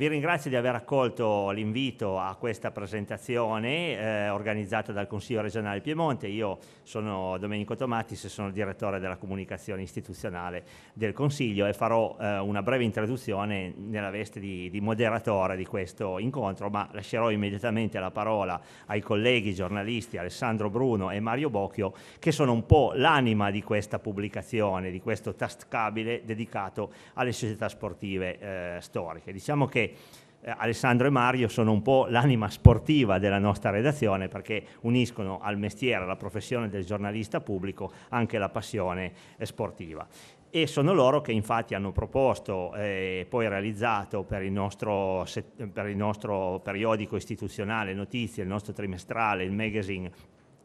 vi ringrazio di aver accolto l'invito a questa presentazione eh, organizzata dal Consiglio regionale Piemonte. Io sono Domenico Tomatis e sono direttore della comunicazione istituzionale del Consiglio e farò eh, una breve introduzione nella veste di, di moderatore di questo incontro, ma lascerò immediatamente la parola ai colleghi giornalisti Alessandro Bruno e Mario Bocchio, che sono un po' l'anima di questa pubblicazione, di questo tascabile dedicato alle società sportive eh, storiche. Diciamo che che eh, Alessandro e Mario sono un po' l'anima sportiva della nostra redazione perché uniscono al mestiere, alla professione del giornalista pubblico anche la passione eh, sportiva. E sono loro che infatti hanno proposto eh, e eh, poi realizzato per il, nostro, per il nostro periodico istituzionale Notizie, il nostro trimestrale, il magazine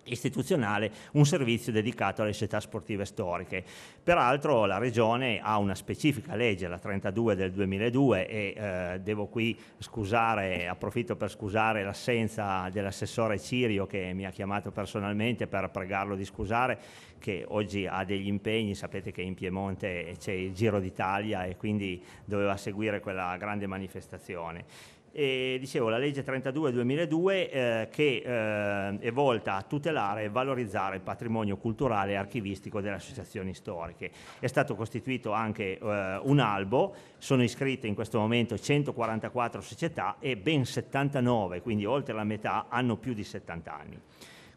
istituzionale un servizio dedicato alle società sportive storiche. Peraltro la Regione ha una specifica legge, la 32 del 2002, e eh, devo qui scusare, approfitto per scusare l'assenza dell'assessore Cirio che mi ha chiamato personalmente per pregarlo di scusare, che oggi ha degli impegni, sapete che in Piemonte c'è il Giro d'Italia e quindi doveva seguire quella grande manifestazione. E, dicevo, la legge 32-2002 eh, che eh, è volta a tutelare e valorizzare il patrimonio culturale e archivistico delle associazioni storiche. È stato costituito anche eh, un albo, sono iscritte in questo momento 144 società e ben 79, quindi oltre la metà hanno più di 70 anni.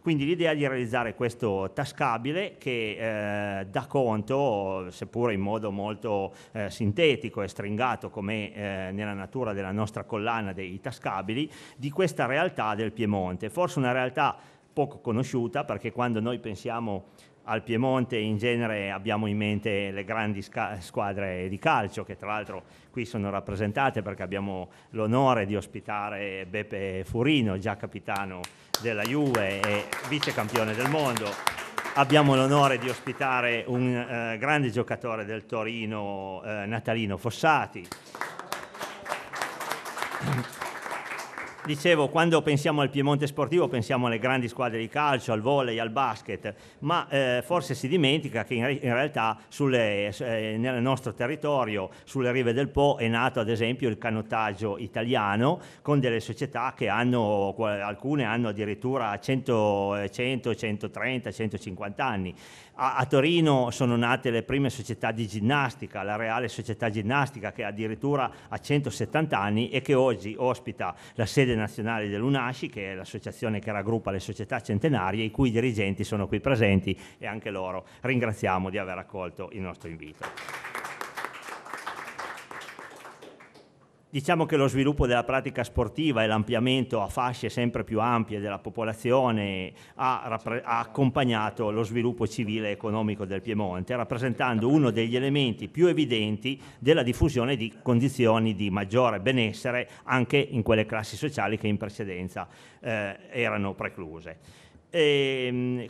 Quindi l'idea di realizzare questo tascabile che eh, dà conto, seppure in modo molto eh, sintetico e stringato come eh, nella natura della nostra collana dei tascabili, di questa realtà del Piemonte. Forse una realtà poco conosciuta perché quando noi pensiamo al Piemonte in genere abbiamo in mente le grandi sca- squadre di calcio che tra l'altro qui sono rappresentate perché abbiamo l'onore di ospitare Beppe Furino, già capitano della Juve e vice campione del mondo. Abbiamo l'onore di ospitare un eh, grande giocatore del Torino, eh, Natalino Fossati dicevo, quando pensiamo al Piemonte sportivo pensiamo alle grandi squadre di calcio, al volley, al basket, ma eh, forse si dimentica che in, in realtà sulle, eh, nel nostro territorio, sulle rive del Po, è nato ad esempio il canottaggio italiano con delle società che hanno, alcune hanno addirittura 100, 100 130, 150 anni a, a Torino sono nate le prime società di ginnastica, la Reale Società Ginnastica che addirittura ha 170 anni e che oggi ospita la sede nazionale dell'UNASCI, che è l'associazione che raggruppa le società centenarie, i cui dirigenti sono qui presenti e anche loro ringraziamo di aver accolto il nostro invito. Diciamo che lo sviluppo della pratica sportiva e l'ampliamento a fasce sempre più ampie della popolazione ha, rappre- ha, accompagnato lo sviluppo civile e economico del Piemonte, rappresentando uno degli elementi più evidenti della diffusione di condizioni di maggiore benessere anche in quelle classi sociali che in precedenza eh, erano precluse. E, ehm,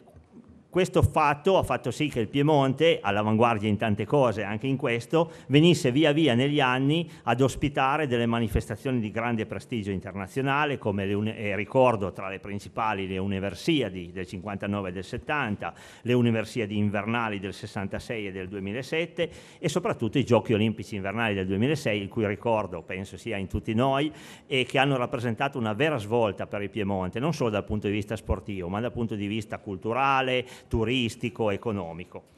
questo fatto ha fatto sì che il Piemonte, all'avanguardia in tante cose, anche in questo, venisse via via negli anni ad ospitare delle manifestazioni di grande prestigio internazionale, come le, ricordo tra le principali le Universiadi del 59 e del 70, le Universiadi invernali del 66 e del 2007 e soprattutto i Giochi Olimpici invernali del 2006, il cui ricordo penso sia in tutti noi e che hanno rappresentato una vera svolta per il Piemonte, non solo dal punto di vista sportivo, ma dal punto di vista culturale, turistico, economico.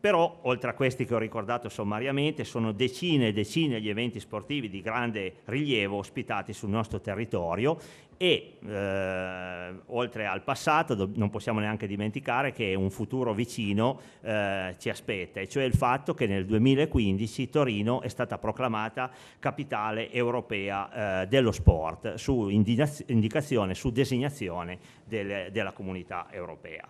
Però, oltre a questi che ho ricordato sommariamente, sono decine e decine gli eventi sportivi di grande rilievo ospitati sul nostro territorio e, eh, oltre al passato, non possiamo neanche dimenticare che un futuro vicino eh, ci aspetta, e cioè il fatto che nel 2015 Torino è stata proclamata capitale europea eh, dello sport su indicazione, su designazione del, della comunità europea.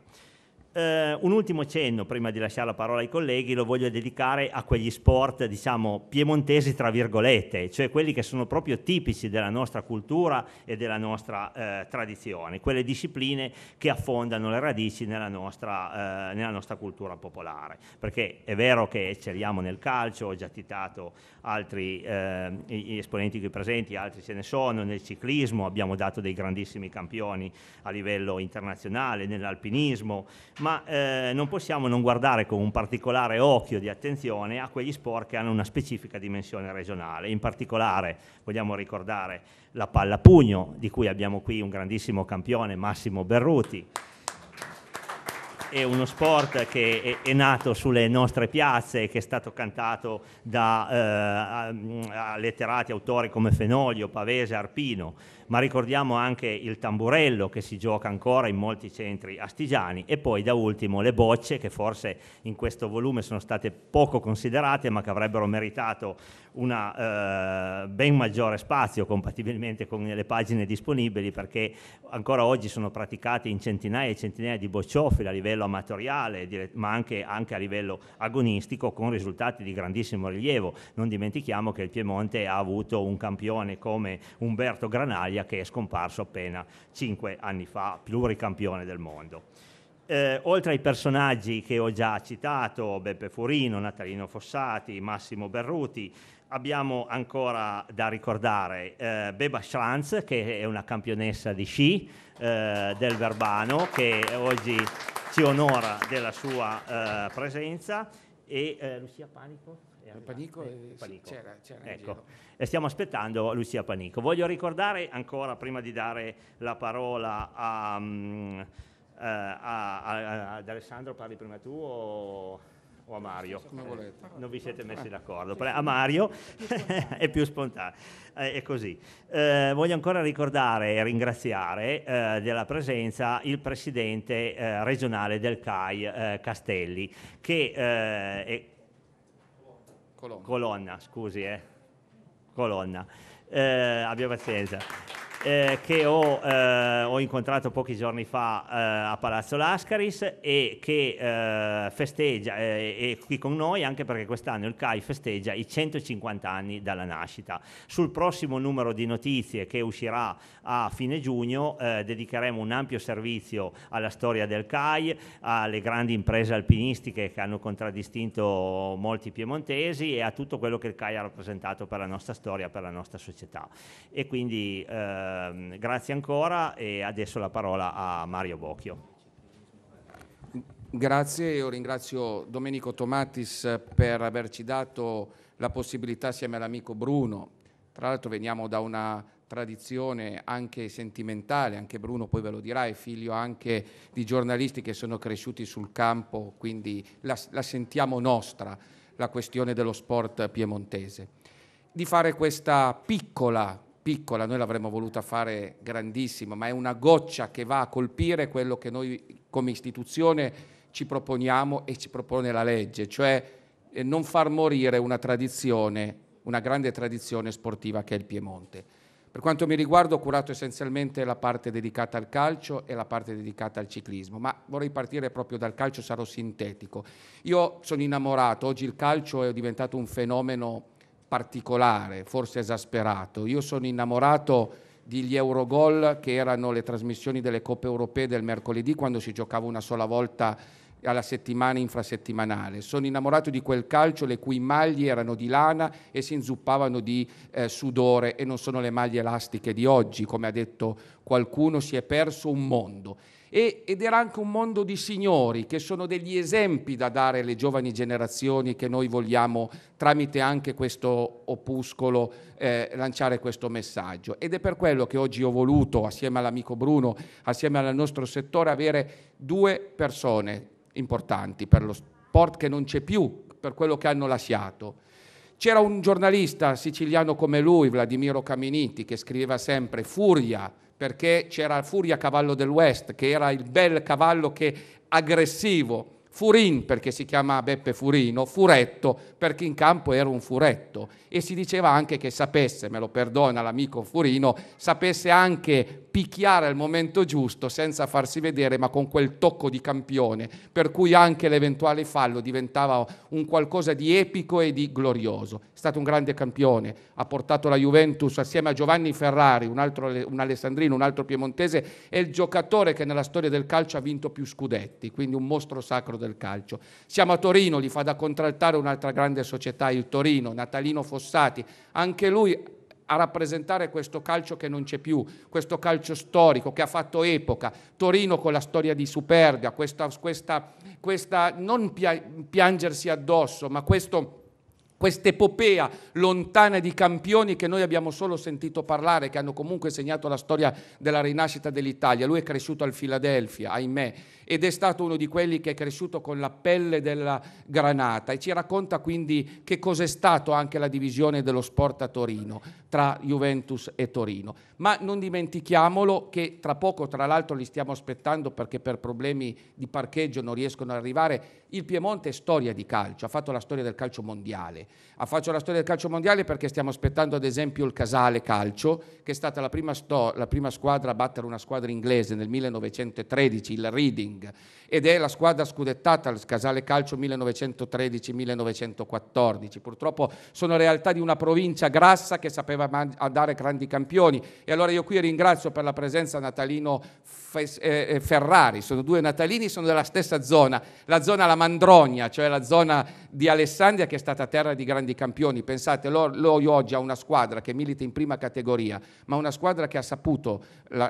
Eh, un ultimo cenno, prima di lasciare la parola ai colleghi, lo voglio dedicare a quegli sport, diciamo, piemontesi, tra virgolette, cioè quelli che sono proprio tipici della nostra cultura e della nostra eh, tradizione, quelle discipline che affondano le radici nella nostra, eh, nella nostra cultura popolare. Perché è vero che eccelliamo nel calcio, ho già citato altri eh, esponenti qui presenti, altri ce ne sono, nel ciclismo abbiamo dato dei grandissimi campioni a livello internazionale, nell'alpinismo, ma eh, non possiamo non guardare con un particolare occhio di attenzione a quegli sport che hanno una specifica dimensione regionale. In particolare vogliamo ricordare la palla pugno, di cui abbiamo qui un grandissimo campione, Massimo Berruti. È uno sport che è, è nato sulle nostre piazze, che è stato cantato da eh, letterati autori come Fenoglio, Pavese, Arpino ma ricordiamo anche il tamburello che si gioca ancora in molti centri astigiani e poi da ultimo le bocce che forse in questo volume sono state poco considerate ma che avrebbero meritato un eh, ben maggiore spazio compatibilmente con le pagine disponibili perché ancora oggi sono praticate in centinaia e centinaia di bocciofili a livello amatoriale ma anche, anche a livello agonistico con risultati di grandissimo rilievo. Non dimentichiamo che il Piemonte ha avuto un campione come Umberto Granaglia Bagnaia che è scomparso appena 5 anni fa, pluricampione del mondo. Eh, oltre ai personaggi che ho già citato, Beppe Furino, Natalino Fossati, Massimo Berruti, abbiamo ancora da ricordare eh, Beba Schranz, che è una campionessa di sci eh, del Verbano, che oggi ci onora della sua eh, presenza, e eh, Lucia Panico. Eh, eh, Panico, c'era, c'era ecco. E stiamo aspettando Lucia Panico. Voglio ricordare ancora, prima di dare la parola a, um, a, a, ad Alessandro, parli prima tu o o a Mario. Non vi siete messi d'accordo. A Mario è più spontaneo. È così. Eh, voglio ancora ricordare e ringraziare eh, della presenza il presidente eh, regionale del CAI Castelli, che è Colonna. Colonna, scusi, eh. Colonna. Eh, abbia pazienza eh, che ho, eh, ho, incontrato pochi giorni fa eh, a Palazzo Lascaris e che eh, festeggia, è eh, qui con noi anche perché quest'anno il CAI festeggia i 150 anni dalla nascita. Sul prossimo numero di notizie che uscirà a fine giugno eh, dedicheremo un ampio servizio alla storia del CAI, alle grandi imprese alpinistiche che hanno contraddistinto molti piemontesi e a tutto quello che il CAI ha rappresentato per la nostra storia, per la nostra società. E quindi ehm, grazie ancora e adesso la parola a Mario Bocchio. Grazie, io ringrazio Domenico Tomatis per averci dato la possibilità assieme all'amico Bruno. Tra l'altro veniamo da una tradizione anche sentimentale, anche Bruno poi ve lo dirà, è figlio anche di giornalisti che sono cresciuti sul campo, quindi la, la sentiamo nostra la questione dello sport piemontese. Di fare questa piccola piccola, noi l'avremmo voluta fare grandissima, ma è una goccia che va a colpire quello che noi come istituzione ci proponiamo e ci propone la legge, cioè eh, non far morire una tradizione, una grande tradizione sportiva che è il Piemonte. Per quanto mi riguarda ho curato essenzialmente la parte dedicata al calcio e la parte dedicata al ciclismo, ma vorrei partire proprio dal calcio, sarò sintetico. Io sono innamorato, oggi il calcio è diventato un fenomeno particolare, forse esasperato. Io sono innamorato degli Eurogol che erano le trasmissioni delle coppe europee del mercoledì quando si giocava una sola volta alla settimana infrasettimanale. Sono innamorato di quel calcio le cui maglie erano di lana e si inzuppavano di eh, sudore e non sono le maglie elastiche di oggi, come ha detto qualcuno, si è perso un mondo. E, ed era anche un mondo di signori che sono degli esempi da dare alle giovani generazioni che noi vogliamo, tramite anche questo opuscolo, eh, lanciare questo messaggio. Ed è per quello che oggi ho voluto, assieme all'amico Bruno, assieme al nostro settore, avere due persone importanti per lo sport che non c'è più, per quello che hanno lasciato. C'era un giornalista siciliano come lui, Vladimiro Caminiti, che scriveva sempre Furia, perché c'era Furia Cavallo del West, che era il bel cavallo che aggressivo Furin perché si chiama Beppe Furino, Furetto perché in campo era un furetto e si diceva anche che sapesse, me lo perdona l'amico Furino, sapesse anche picchiare al momento giusto senza farsi vedere ma con quel tocco di campione per cui anche l'eventuale fallo diventava un qualcosa di epico e di glorioso. È stato un grande campione, ha portato la Juventus assieme a Giovanni Ferrari, un, altro, un alessandrino, un altro piemontese, è il giocatore che nella storia del calcio ha vinto più scudetti, quindi un mostro sacro del del calcio. Siamo a Torino, gli fa da contraltare un'altra grande società, il Torino, Natalino Fossati, anche lui a rappresentare questo calcio che non c'è più, questo calcio storico che ha fatto epoca. Torino con la storia di Superga, questa, questa, questa non pia- piangersi addosso, ma questo questa epopea lontana di campioni che noi abbiamo solo sentito parlare, che hanno comunque segnato la storia della rinascita dell'Italia. Lui è cresciuto al Filadelfia, ahimè, ed è stato uno di quelli che è cresciuto con la pelle della granata e ci racconta quindi che cos'è stato anche la divisione dello sport a Torino tra Juventus e Torino. Ma non dimentichiamolo che tra poco, tra l'altro li stiamo aspettando perché per problemi di parcheggio non riescono ad arrivare, il Piemonte è storia di calcio, ha fatto la storia del calcio mondiale. Ha fatto la storia del calcio mondiale perché stiamo aspettando ad esempio il Casale Calcio, che è stata la prima, la prima squadra a battere una squadra inglese nel 1913, il Reading, ed è la squadra scudettata, il Casale Calcio 1913-1914. Purtroppo sono realtà di una provincia grassa che sapeva dare grandi campioni. E allora io qui ringrazio per la presenza Natalino eh, eh, Ferrari, sono due natalini, sono della stessa zona, la zona La Mandrogna, cioè la zona di Alessandria che è stata terra di grandi campioni. Pensate, Loio oggi ha una squadra che milita in prima categoria, ma una squadra che ha saputo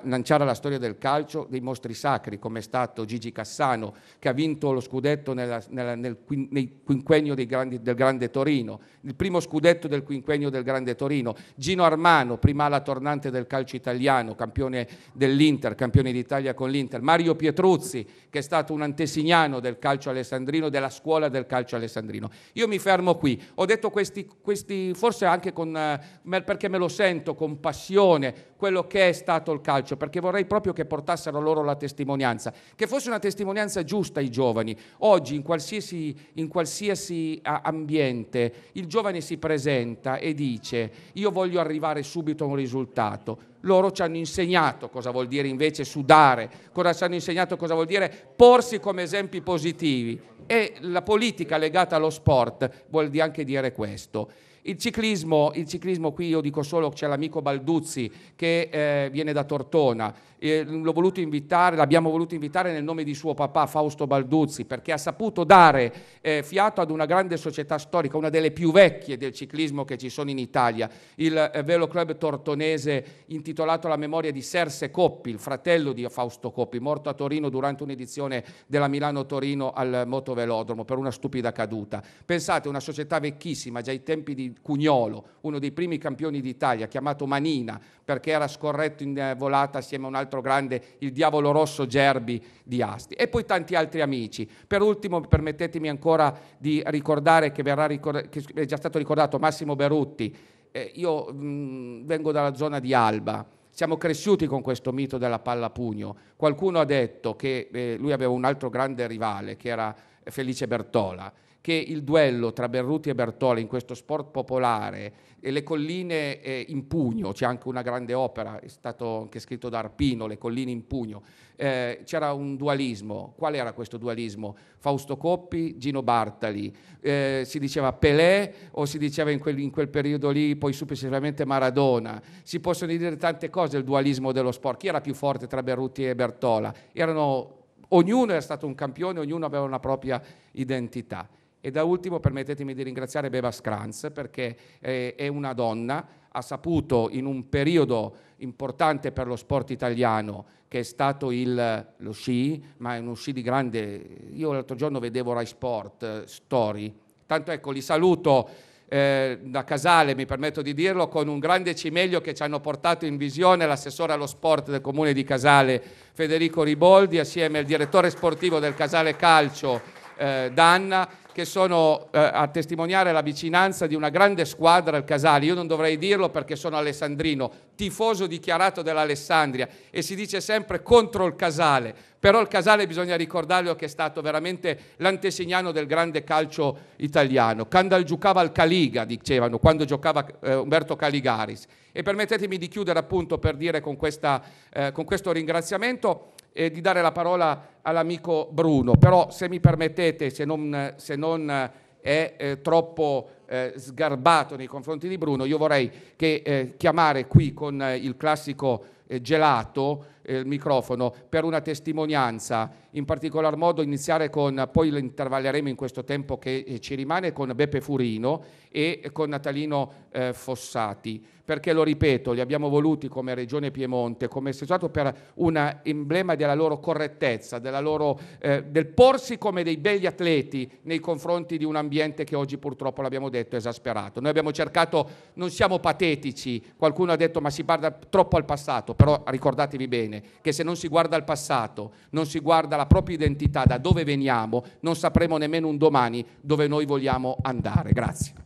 lanciare la storia del calcio dei mostri sacri, come è stato Gigi Cassano, Milano, che ha vinto lo scudetto nella, nella, nel, quinquennio grandi, del Grande Torino, il primo scudetto del quinquennio del Grande Torino, Gino Armano, prima ala tornante del calcio italiano, campione dell'Inter, campione d'Italia con l'Inter, Mario Pietruzzi, che è stato un antesignano del calcio alessandrino, della scuola del calcio alessandrino. Io mi fermo qui, ho detto questi, questi forse anche con, eh, perché me lo sento con passione, quello che è stato il calcio, perché vorrei proprio che portassero loro la testimonianza, che fosse una testimonianza testimonianza giusta ai giovani. Oggi in qualsiasi, in qualsiasi ambiente il giovane si presenta e dice io voglio arrivare subito a un risultato loro ci hanno insegnato cosa vuol dire invece sudare, cosa ci hanno insegnato cosa vuol dire porsi come esempi positivi e la politica legata allo sport vuol anche dire questo. Il ciclismo, il ciclismo qui io dico solo c'è l'amico Balduzzi che eh, viene da Tortona, l'ho voluto invitare, l'abbiamo voluto invitare nel nome di suo papà Fausto Balduzzi perché ha saputo dare eh, fiato ad una grande società storica, una delle più vecchie del ciclismo che ci sono in Italia, il eh, Velo Club Tortonese intitolato alla memoria di Serse Coppi, il fratello di Fausto Coppi, morto a Torino durante un'edizione della Milano-Torino al motovelodromo per una stupida caduta. Pensate, una società vecchissima, già ai tempi di Cugnolo, uno dei primi campioni d'Italia, chiamato Manina, perché era scorretto in eh, volata assieme a un altro grande, il diavolo rosso Gerbi di Asti, e poi tanti altri amici. Per ultimo, permettetemi ancora di ricordare che, ricorda- che è già stato ricordato Massimo Berutti. Eh, io mh, mm, vengo dalla zona di Alba, siamo cresciuti con questo mito della palla pugno. Qualcuno ha detto che eh, lui aveva un altro grande rivale che era eh, Felice Bertola che il duello tra Berruti e Bertola in questo sport popolare e le colline eh, in pugno, c'è anche una grande opera, è stato anche scritto da Arpino, Le colline in pugno, eh, c'era un dualismo, qual era questo dualismo? Fausto Coppi, Gino Bartali, eh, si diceva Pelé o si diceva in quel, in quel periodo lì poi successivamente Maradona, si possono dire tante cose il dualismo dello sport, chi era più forte tra Berruti e Bertola? Erano, ognuno era stato un campione, ognuno aveva una propria identità. E da ultimo permettetemi di ringraziare Beva Scranz perché eh, è una donna, ha saputo in un periodo importante per lo sport italiano che è stato il, lo sci, ma è uno sci di grande... Io l'altro giorno vedevo Rai Sport eh, Story, tanto ecco li saluto eh, da Casale, mi permetto di dirlo, con un grande cimeglio che ci hanno portato in visione l'assessore allo sport del comune di Casale Federico Riboldi assieme al direttore sportivo del Casale Calcio eh, Danna che sono eh, a testimoniare la vicinanza di una grande squadra al Casali. Io non dovrei dirlo perché sono alessandrino, tifoso dichiarato dell'Alessandria e si dice sempre contro il Casale, però il Casale bisogna ricordarlo che è stato veramente l'antesignano del grande calcio italiano. Candal giocava al Caliga, dicevano, quando giocava eh, Umberto Caligaris. E permettetemi di chiudere appunto per dire con, questa, eh, con questo ringraziamento eh, di dare la parola all'amico Bruno, però se mi permettete, se non, se non è eh, eh, troppo eh, sgarbato nei confronti di Bruno, io vorrei che, eh, chiamare qui con eh, il classico gelato il microfono per una testimonianza, in particolar modo iniziare con, poi lo intervalleremo in questo tempo che ci rimane, con Beppe Furino e con Natalino Fossati perché lo ripeto, li abbiamo voluti come Regione Piemonte, come Stato per un emblema della loro correttezza, della loro, eh, del porsi come dei begli atleti nei confronti di un ambiente che oggi purtroppo l'abbiamo detto esasperato. Noi abbiamo cercato, non siamo patetici, qualcuno ha detto ma si guarda troppo al passato, però ricordatevi bene che se non si guarda al passato, non si guarda la propria identità, da dove veniamo, non sapremo nemmeno un domani dove noi vogliamo andare. Grazie.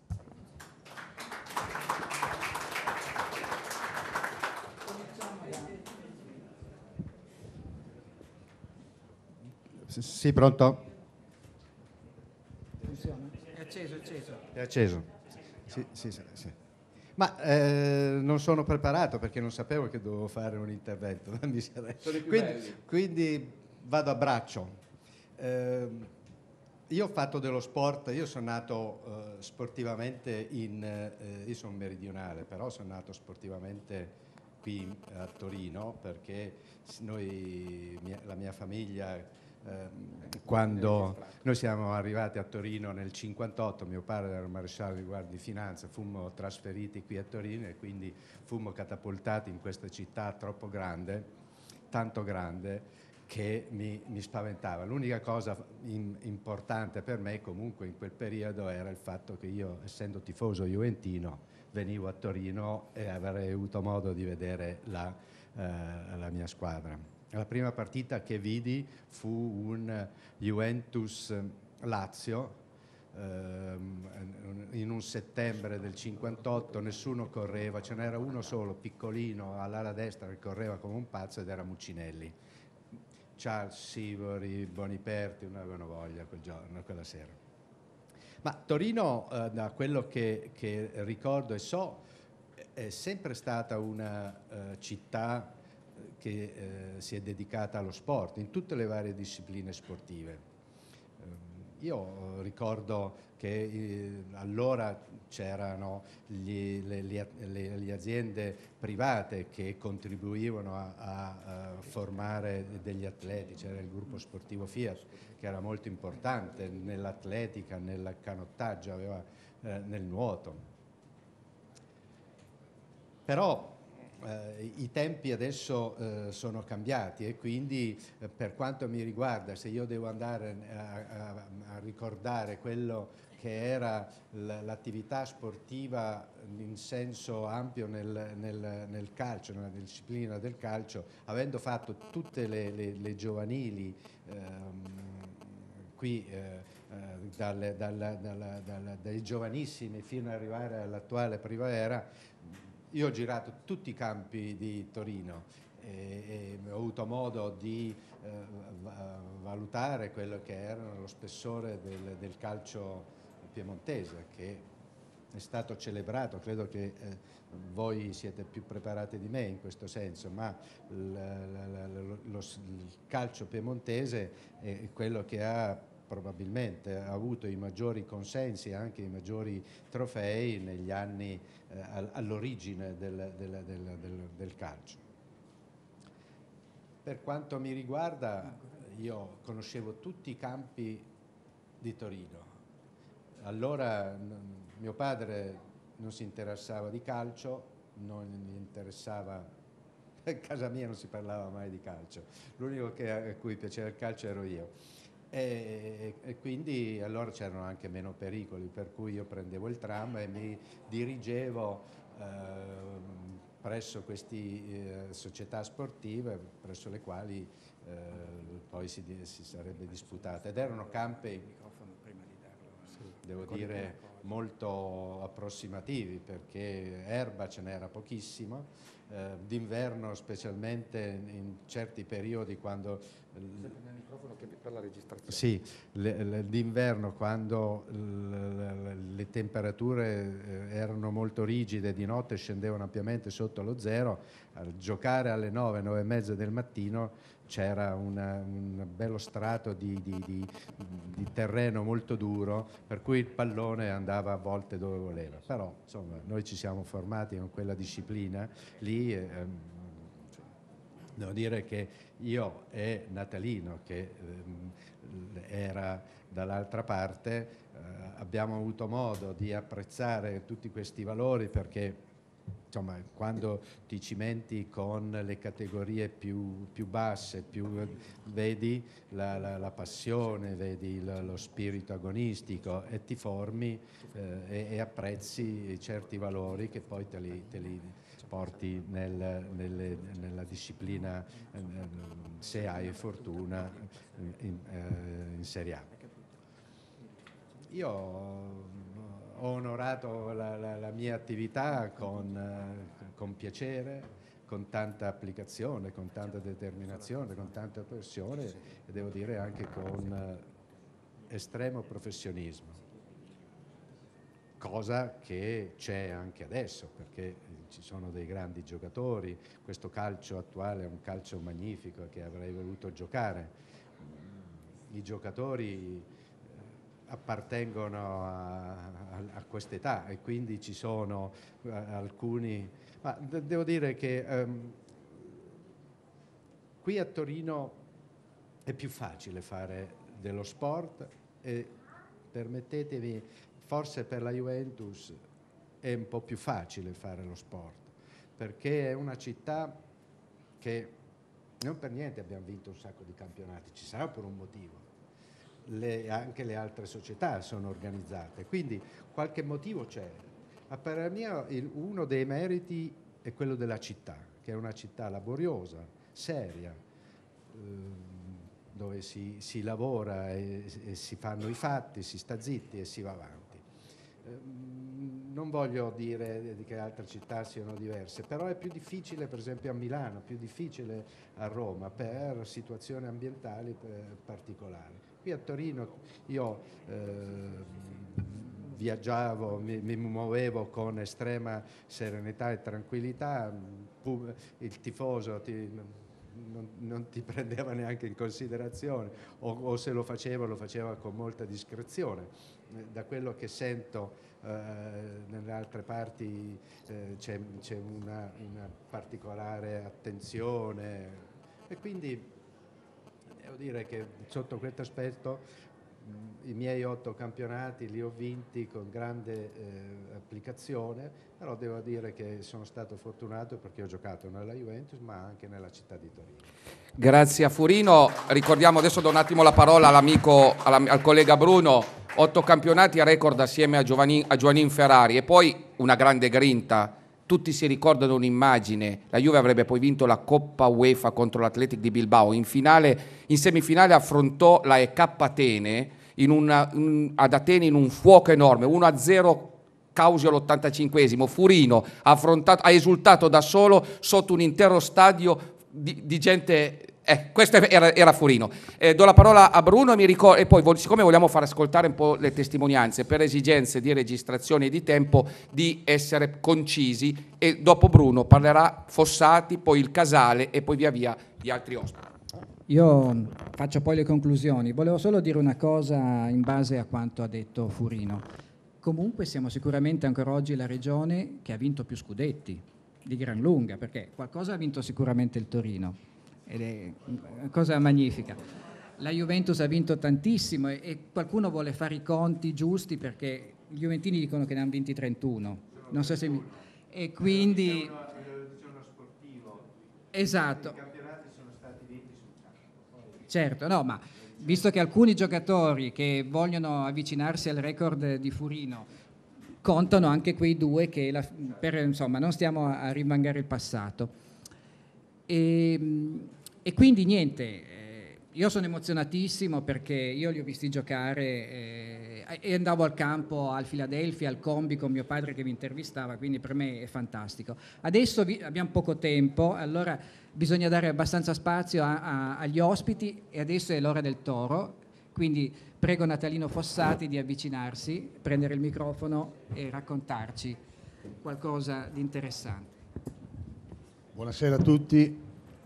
Sì, pronto? È acceso, è acceso. È acceso. Sì, sì, sì, sì. Ma eh, non sono preparato perché non sapevo che dovevo fare un intervento. quindi, quindi, vado a braccio. Eh, io ho fatto dello sport, io sono nato eh, sportivamente in... Eh, io sono meridionale, però sono nato sportivamente qui a Torino perché noi, mia, la mia famiglia Ehm, quando noi siamo arrivati a Torino nel 58, mio padre era maresciallo di guardia di finanza, fummo trasferiti qui a Torino e quindi fummo catapultati in questa città troppo grande, tanto grande che mi, mi spaventava. L'unica cosa in, importante per me comunque in quel periodo era il fatto che io, essendo tifoso juventino, venivo a Torino e avrei avuto modo di vedere la, eh, la mia squadra. La prima partita che vidi fu un Juventus-Lazio ehm, ehm, in un settembre del 58 nessuno correva, ce n'era uno solo piccolino all'ala destra che correva come un pazzo ed era Muccinelli. Charles Sivori, Boniperti non avevano voglia quel giorno, quella sera. Ma Torino, eh, da quello che, che, ricordo e so, è sempre stata una eh, città che eh, si è dedicata allo sport, in tutte le varie discipline sportive. Ehm, io eh, ricordo che eh, allora c'erano gli, le, le, le, aziende private che contribuivano a, a, a, formare degli atleti, c'era il gruppo sportivo Fiat che era molto importante nell'atletica, nel canottaggio, aveva, eh, nel nuoto. Però eh, I tempi adesso eh, sono cambiati e quindi eh, per quanto mi riguarda se io devo andare eh, a, a, a ricordare quello che era l'attività sportiva in senso ampio nel, nel, nel, calcio, nella disciplina del calcio, avendo fatto tutte le, le, le giovanili ehm, qui eh, eh, dalle, dalla, dalla, dalla, dai giovanissimi fino ad arrivare all'attuale primavera, io ho girato tutti i campi di Torino e, e ho avuto modo di eh, valutare quello che era lo spessore del, del, calcio piemontese che è stato celebrato, credo che eh, voi siete più preparati di me in questo senso, ma l, l, lo, il calcio piemontese è quello che ha probabilmente ha avuto i maggiori consensi e anche i maggiori trofei negli anni eh, all'origine del, del, del, del calcio. Per quanto mi riguarda io conoscevo tutti i campi di Torino. Allora mio padre non si interessava di calcio, non gli interessava a casa mia non si parlava mai di calcio, l'unico a cui piaceva il calcio ero io e, e quindi allora c'erano anche meno pericoli, per cui io prendevo il tram e mi dirigevo eh, presso queste eh, società sportive presso le quali eh, poi si, si, sarebbe disputata ed erano campi, devo dire, molto approssimativi perché erba ce n'era pochissima, eh, d'inverno specialmente in certi periodi quando... Per eh, la registrazione. Sì, d'inverno quando le temperature eh, erano molto rigide, di notte scendevano ampiamente sotto lo zero, giocare alle 9, 9 e mezza del mattino c'era una, un bello strato di, di, di, di, terreno molto duro, per cui il pallone andava a volte dove voleva. Però insomma, noi ci siamo formati con quella disciplina lì. Ehm, cioè, devo dire che io e Natalino, che ehm, era dall'altra parte, eh, abbiamo avuto modo di apprezzare tutti questi valori perché insomma, quando ti cimenti con le categorie più, più basse, più, vedi la, la, la, passione, vedi la, lo spirito agonistico e ti formi eh, e, e, apprezzi certi valori che poi te li, te li porti nel, nelle, nella disciplina, eh, eh se hai fortuna, eh, in, eh, in Serie A. Io ho onorato la, la, la mia attività con, con, piacere, con tanta applicazione, con tanta determinazione, con tanta passione e devo dire anche con eh, estremo professionismo, cosa che c'è anche adesso perché ci sono dei grandi giocatori, questo calcio attuale è un calcio magnifico che avrei voluto giocare, i giocatori appartengono a, a, a quest'età e quindi ci sono eh, alcuni... Ma de devo dire che ehm, qui a Torino è più facile fare dello sport e permettetemi, forse per la Juventus è un po' più facile fare lo sport, perché è una città che non per niente abbiamo vinto un sacco di campionati, ci sarà per un motivo le, anche le altre società sono organizzate, quindi qualche motivo c'è. A parer mio il, uno dei meriti è quello della città, che è una città laboriosa, seria, ehm, dove si, si lavora e, e, si fanno i fatti, si sta zitti e si va avanti. Ehm, non voglio dire che altre città siano diverse, però è più difficile per esempio a Milano, più difficile a Roma per situazioni ambientali eh, particolari qui a Torino io eh, viaggiavo, mi, mi, muovevo con estrema serenità e tranquillità, il tifoso ti, non, non, ti prendeva neanche in considerazione o, o, se lo faceva lo faceva con molta discrezione. Da quello che sento eh, nelle altre parti eh, c'è, una, una particolare attenzione e quindi Devo dire che sotto questo aspetto i miei otto campionati li ho vinti con grande eh, applicazione, però devo dire che sono stato fortunato perché ho giocato nella Juventus ma anche nella città di Torino. Grazie a Furino, ricordiamo adesso do un attimo la parola all'amico, al collega Bruno, otto campionati a record assieme a, Giovanin, a Giovannin Ferrari e poi una grande grinta tutti si ricordano un'immagine, la Juve avrebbe poi vinto la Coppa UEFA contro l'Atletic di Bilbao, in, finale, in semifinale affrontò la EK Atene in una, in, ad Atene in un fuoco enorme, 1-0 causi all'85esimo, Furino ha, ha esultato da solo sotto un intero stadio di, di gente eh, questo era, era Furino. Eh, do la parola a Bruno e, ricordo, e poi, siccome vogliamo far ascoltare un po' le testimonianze, per esigenze di registrazione e di tempo, di essere concisi, e dopo Bruno parlerà Fossati, poi il Casale e poi via via gli altri ospiti. Io faccio poi le conclusioni. Volevo solo dire una cosa in base a quanto ha detto Furino. Comunque siamo sicuramente ancora oggi la regione che ha vinto più scudetti, di gran lunga, perché qualcosa ha vinto sicuramente il Torino ed è una cosa magnifica. La Juventus ha vinto tantissimo e, e qualcuno vuole fare i conti giusti perché gli Juventini dicono che ne hanno vinti 31. Non so se mi... E quindi... C'è uno, c'è uno sportivo. Esatto. I campionati sono stati vinti sul campo. Certo, no, ma visto che alcuni giocatori che vogliono avvicinarsi al record di Furino contano anche quei due che la, per, insomma non stiamo a rimangare il passato. E, ehm, e quindi niente, eh, io sono emozionatissimo perché io li ho visti giocare eh, e andavo al campo al Philadelphia, al Combi con mio padre che mi intervistava, quindi per me è fantastico. Adesso vi, abbiamo poco tempo, allora bisogna dare abbastanza spazio a, a, agli ospiti e adesso è l'ora del toro, quindi prego Natalino Fossati di avvicinarsi, prendere il microfono e raccontarci qualcosa di interessante. Buonasera a tutti.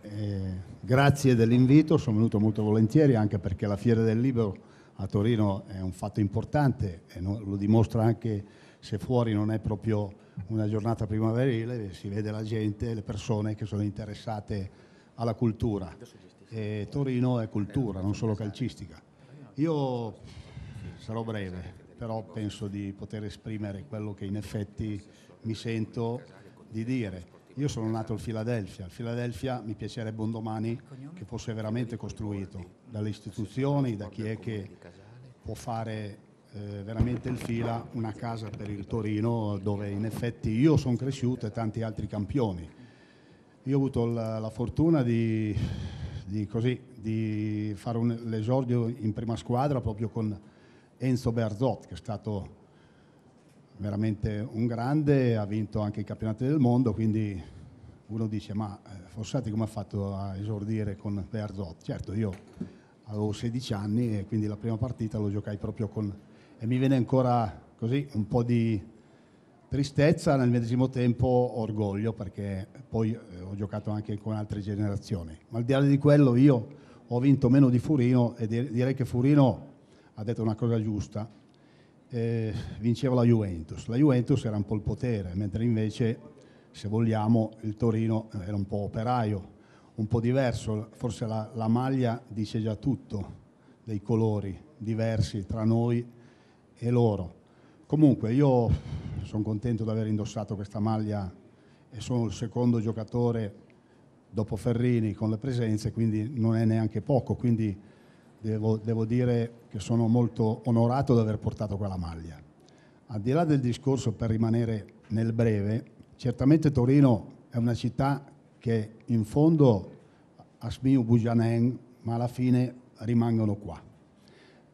Eh Grazie dell'invito, sono venuto molto volentieri anche perché la Fiera del Libro a Torino è un fatto importante e lo dimostra anche se fuori non è proprio una giornata primaverile, si vede la gente, le persone che sono interessate alla cultura. E Torino è cultura, non solo calcistica. Io sarò breve, però penso di poter esprimere quello che in effetti mi sento di dire. Io sono nato al Filadelfia, il Filadelfia mi piacerebbe un domani che fosse veramente costruito dalle istituzioni, da chi è che può fare eh, veramente il fila una casa per il Torino dove in effetti io sono cresciuto e tanti altri campioni. Io ho avuto la, la fortuna di, di, così, di fare un, l'esordio in prima squadra proprio con Enzo Berzot che è stato veramente un grande, ha vinto anche i campionati del mondo, quindi uno dice ma eh, Fossati come ha fatto a esordire con Berzot? Certo, io avevo 16 anni e quindi la prima partita lo giocai proprio con... e mi viene ancora così un po' di tristezza, nel medesimo tempo orgoglio perché poi eh, ho giocato anche con altre generazioni. Ma al di là di quello io ho vinto meno di Furino e direi che Furino ha detto una cosa giusta eh, vinceva la Juventus. La Juventus era un po' il potere, mentre invece, se vogliamo, il Torino eh, era un po' operaio, un po' diverso. Forse la, la maglia dice già tutto dei colori diversi tra noi e loro. Comunque io sono contento di aver indossato questa maglia e sono il secondo giocatore dopo Ferrini con le presenze, quindi non è neanche poco. Quindi devo, devo dire che sono molto onorato di aver portato quella maglia. Al di là del discorso, per rimanere nel breve, certamente Torino è una città che in fondo Asmiu Bujanen, ma alla fine rimangono qua.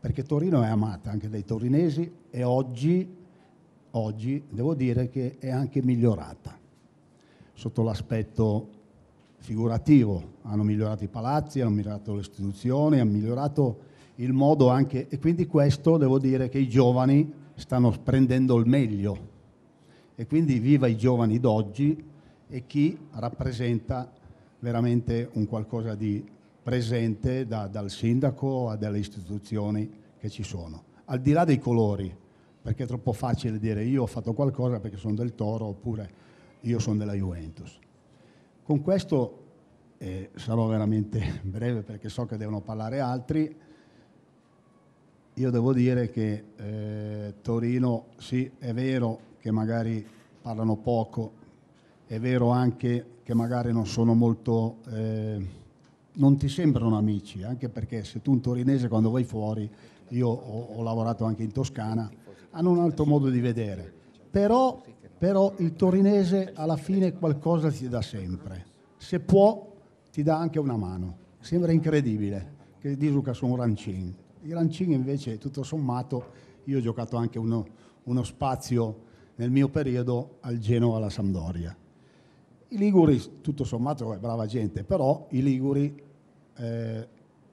Perché Torino è amata anche dai torinesi e oggi, oggi devo dire che è anche migliorata sotto l'aspetto figurativo, hanno migliorato i palazzi, hanno migliorato le istituzioni, hanno migliorato il modo anche e quindi questo devo dire che i giovani stanno prendendo il meglio e quindi viva i giovani d'oggi e chi rappresenta veramente un qualcosa di presente da, dal sindaco a delle istituzioni che ci sono. Al di là dei colori, perché è troppo facile dire io ho fatto qualcosa perché sono del Toro oppure io sono della Juventus. Con questo eh, sarò veramente breve perché so che devono parlare altri. Io devo dire che eh, Torino, sì, è vero che magari parlano poco, è vero anche che magari non sono molto... Eh, non ti sembrano amici, anche perché se tu un torinese quando vai fuori, io ho, ho lavorato anche in Toscana, hanno un altro modo di vedere. Però però il torinese alla fine qualcosa ti dà sempre. Se può, ti dà anche una mano. Sembra incredibile che Disuca su un rancin. I Rancin invece, tutto sommato, io ho giocato anche uno, uno spazio nel mio periodo al Genoa alla Sampdoria. I Liguri, tutto sommato, è brava gente, però i Liguri eh,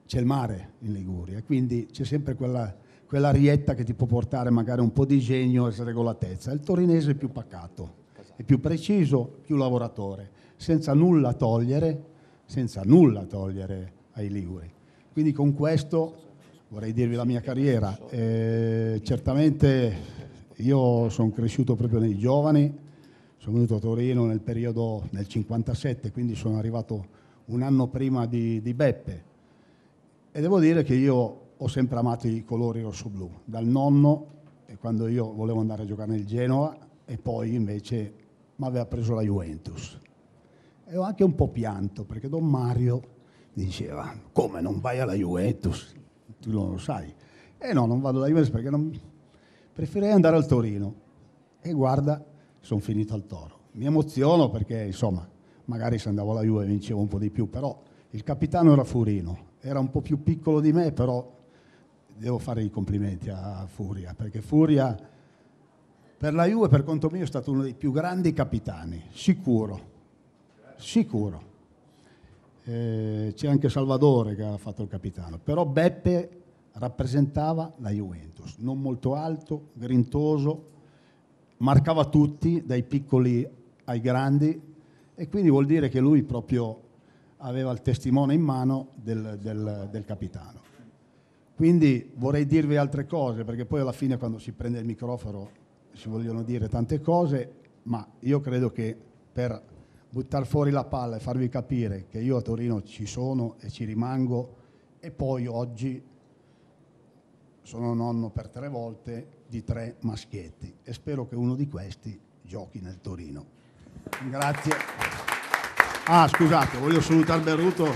c'è il mare in Liguria, quindi c'è sempre quella, quella rietta che ti può portare magari un po' di genio e sregolatezza. Il torinese è più pacato, è più preciso, più lavoratore, senza nulla togliere, senza nulla togliere ai liguri. Quindi con questo vorrei dirvi la mia carriera. Eh, certamente io sono cresciuto proprio nei giovani, sono venuto a Torino nel periodo nel 57, quindi sono arrivato un anno prima di, di Beppe. E devo dire che io ho sempre amato i colori rosso-blu, dal nonno, e quando io volevo andare a giocare nel Genoa, e poi invece mi aveva preso la Juventus. E ho anche un po' pianto, perché Don Mario diceva, come non vai alla Juventus? Tu non lo sai. E no, non vado alla Juventus perché non... preferirei andare al Torino. E guarda, sono finito al Toro. Mi emoziono perché, insomma, magari se andavo alla Juve vincevo un po' di più, però il capitano era Furino, era un po' più piccolo di me, però devo fare i complimenti a Furia, perché Furia per la Juve, per conto mio, è stato uno dei più grandi capitani, sicuro, sicuro. Eh, c'è anche Salvatore che ha fatto il capitano, però Beppe rappresentava la Juventus, non molto alto, grintoso, marcava tutti, dai piccoli ai grandi, e quindi vuol dire che lui proprio aveva il testimone in mano del, del, del capitano. Quindi vorrei dirvi altre cose, perché poi alla fine quando si prende il microfono si vogliono dire tante cose, ma io credo che per buttare fuori la palla e farvi capire che io a Torino ci sono e ci rimango e poi oggi sono nonno per tre volte di tre maschietti e spero che uno di questi giochi nel Torino. Grazie. Ah, scusate, voglio salutare Berruto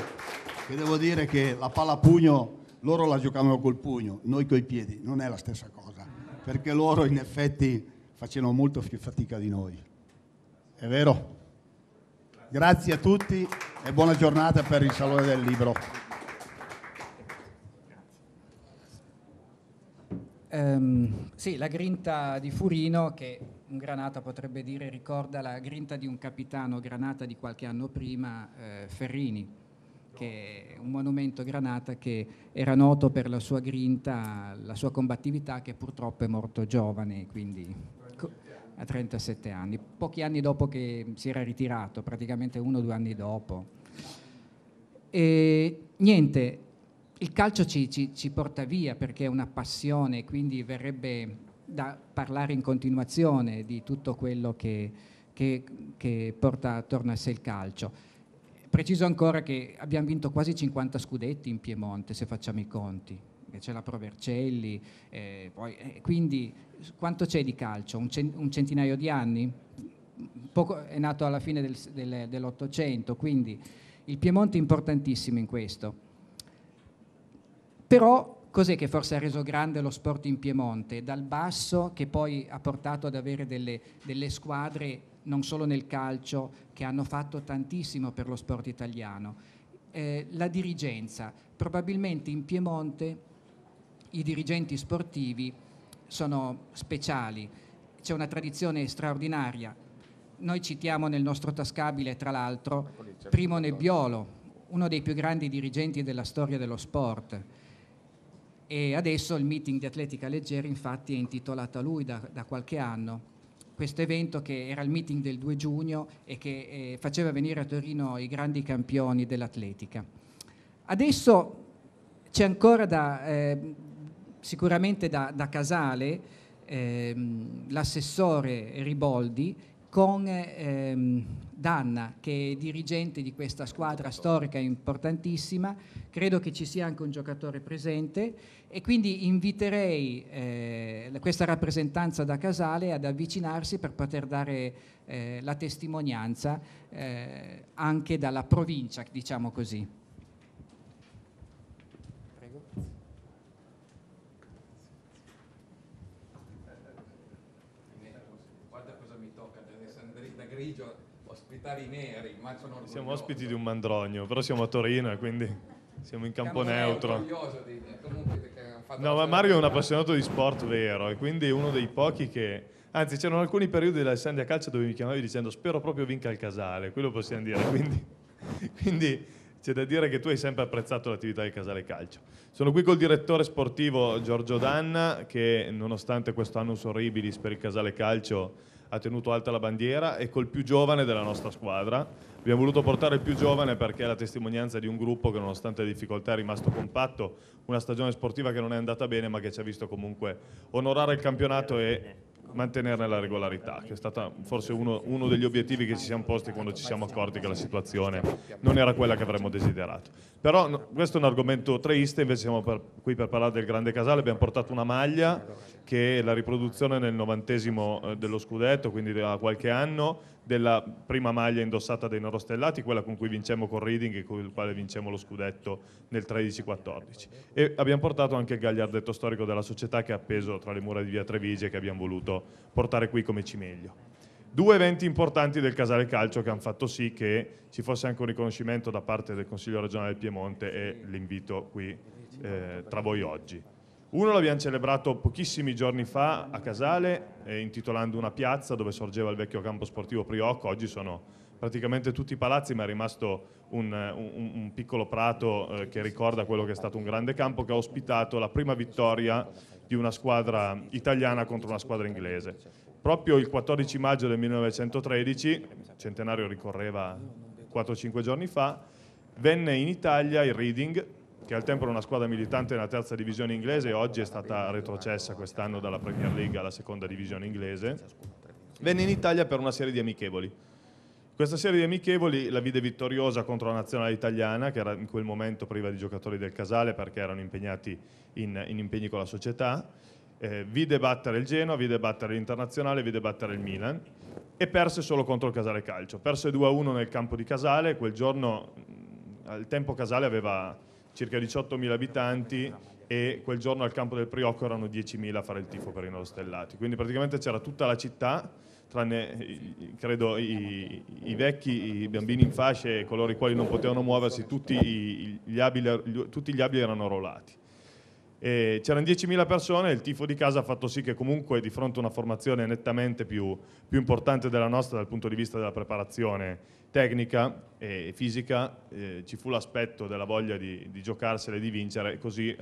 che devo dire che la palla a pugno loro la giocavano col pugno, noi coi piedi, non è la stessa cosa, perché loro in effetti facevano molto più fatica di noi. È vero? Grazie a tutti e buona giornata per il Salone del Libro. Um, sì, la grinta di Furino, che un granata potrebbe dire ricorda la grinta di un capitano granata di qualche anno prima, eh, Ferrini che, è un monumento Granata che era noto per la sua grinta, la sua combattività, che purtroppo è morto giovane, quindi a 37 anni, pochi anni dopo che si era ritirato, praticamente uno o due anni dopo. E niente, il calcio ci, ci, ci porta via perché è una passione, quindi verrebbe da parlare in continuazione di tutto quello che, che, che porta attorno a sé il calcio preciso ancora che abbiamo vinto quasi 50 scudetti in Piemonte, se facciamo i conti. C'è la Provercelli, eh, poi, eh, quindi quanto c'è di calcio? Un, cen- un centinaio di anni? Poco, è nato alla fine del, del, dell'Ottocento, quindi il Piemonte è importantissimo in questo. Però cos'è che forse ha reso grande lo sport in Piemonte? Dal basso che poi ha portato ad avere delle, delle squadre non solo nel calcio, che hanno fatto tantissimo per lo sport italiano. Eh, la dirigenza. Probabilmente in Piemonte i dirigenti sportivi sono speciali, c'è una tradizione straordinaria. Noi citiamo nel nostro tascabile, tra l'altro, Primo Nebbiolo, uno dei più grandi dirigenti della storia dello sport. E adesso il meeting di Atletica Leggera, infatti è intitolato a lui da, da qualche anno questo evento che era il meeting del 2 giugno e che eh, faceva venire a Torino i grandi campioni dell'atletica. Adesso c'è ancora da, eh, sicuramente da, da Casale ehm, l'assessore Riboldi con ehm, Danna, che è dirigente di questa squadra storica importantissima, credo che ci sia anche un giocatore presente e quindi inviterei eh, questa rappresentanza da Casale ad avvicinarsi per poter dare eh, la testimonianza eh, anche dalla provincia, diciamo così. grigio ospitare i neri, ma sono Siamo ospiti di un mandrogno, però siamo a Torino e quindi siamo in campo Siamo eh, neutro. Di, eh, comunque, no, ma Mario è un appassionato di sport vero e quindi è uno dei pochi che... Anzi, c'erano alcuni periodi dell'Alessandria Calcio dove mi chiamavi dicendo spero proprio vinca il Casale, quello possiamo dire. Quindi, quindi c'è da dire che tu hai sempre apprezzato l'attività del Casale Calcio. Sono qui col direttore sportivo Giorgio Danna che nonostante questo quest'anno sorribilis per il Casale Calcio ha tenuto alta la bandiera e col più giovane della nostra squadra. Abbiamo voluto portare il più giovane perché è la testimonianza di un gruppo che nonostante le difficoltà è rimasto compatto, una stagione sportiva che non è andata bene ma che ci ha visto comunque onorare il campionato e mantenerne la regolarità, che è stato forse uno, uno, degli obiettivi che ci siamo posti quando ci siamo accorti che la situazione non era quella che avremmo desiderato. Però no, questo è un argomento triste invece siamo per, qui per parlare del Grande Casale, abbiamo portato una maglia che è la riproduzione nel novantesimo eh, dello scudetto, quindi da qualche anno, della prima maglia indossata dai norostellati, quella con cui vincemmo con Reading e con il quale vincemmo lo scudetto nel 13-14. E abbiamo portato anche il gagliardetto storico della società che è appeso tra le mura di Via Trevigi e che abbiamo voluto portare qui come cimeglio due eventi importanti del Casale Calcio che hanno fatto sì che ci fosse anche un riconoscimento da parte del Consiglio regionale del Piemonte e l'invito qui eh, tra voi oggi. Uno l'abbiamo celebrato pochissimi giorni fa a Casale, eh, intitolando una piazza dove sorgeva il vecchio campo sportivo Priocco, oggi sono praticamente tutti i palazzi, ma è rimasto un, un, un piccolo prato eh, che ricorda quello che è stato un grande campo che ha ospitato la prima vittoria di una squadra italiana contro una squadra inglese proprio il 14 maggio del 1913, centenario ricorreva 4-5 giorni fa, venne in Italia il Reading, che al tempo era una squadra militante nella terza divisione inglese e oggi è stata retrocessa quest'anno dalla Premier League alla seconda divisione inglese, venne in Italia per una serie di amichevoli. Questa serie di amichevoli la vide vittoriosa contro la nazionale italiana, che era in quel momento priva di giocatori del Casale perché erano impegnati in, in impegni con la società, eh, vide battere il Genoa, vide battere l'Internazionale, vide battere il Milan e perse solo contro il Casale Calcio. Perse 2-1 nel campo di Casale, quel giorno al tempo Casale aveva circa 18.000 abitanti e quel giorno al campo del Priocco erano 10.000 a fare il tifo per i Nostellati. Quindi praticamente c'era tutta la città, tranne credo i, i vecchi, i bambini in fasce, coloro i quali non potevano muoversi, tutti gli abili, tutti gli abili erano arruolati. E c'erano 10.000 persone e il tifo di casa ha fatto sì che comunque di fronte a una formazione nettamente più, più importante della nostra dal punto di vista della preparazione tecnica e fisica eh, ci fu l'aspetto della voglia di, di giocarsela e di vincere ah, ah, e così,